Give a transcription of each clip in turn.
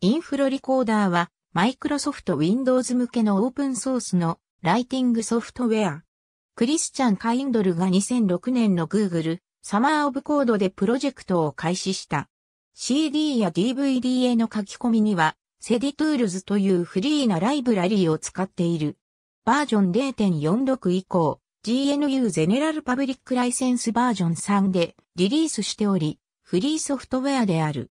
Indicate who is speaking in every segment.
Speaker 1: インフロリコーダーは、マイクロソフト Windows 向けのオープンソースのライティングソフトウェア。クリスチャン・カインドルが2006年の Google サマー・オブ・コードでプロジェクトを開始した。CD や DVD への書き込みには、セディトゥールズというフリーなライブラリーを使っている。バージョン0.46以降、GNU ゼネラルパブリックライセンスバージョン3でリリースしており、フリーソフトウェアである。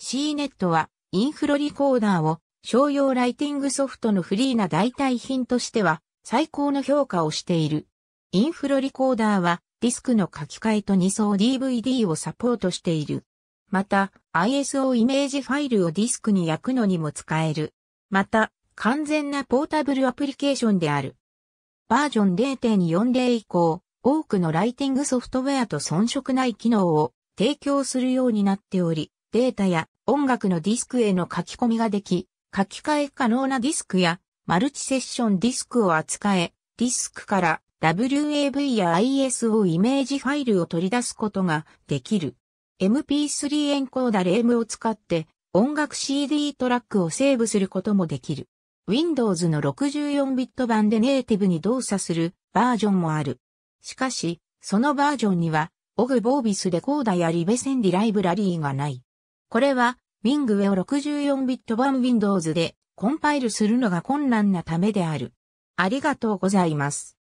Speaker 1: CNET はインフロリコーダーを商用ライティングソフトのフリーな代替品としては最高の評価をしている。インフロリコーダーはディスクの書き換えと2層 DVD をサポートしている。また ISO イメージファイルをディスクに焼くのにも使える。また完全なポータブルアプリケーションである。バージョン0.40以降、多くのライティングソフトウェアと遜色ない機能を提供するようになっており、データや音楽のディスクへの書き込みができ、書き換え可能なディスクやマルチセッションディスクを扱え、ディスクから WAV や ISO イメージファイルを取り出すことができる。MP3 エンコーダレームを使って音楽 CD トラックをセーブすることもできる。Windows の 64bit 版でネイティブに動作するバージョンもある。しかし、そのバージョンには、オグボービスレコーダやリベセンディライブラリーがない。これは、WingWay を64ビット版 Windows でコンパイルするのが困難なためである。ありがとうございます。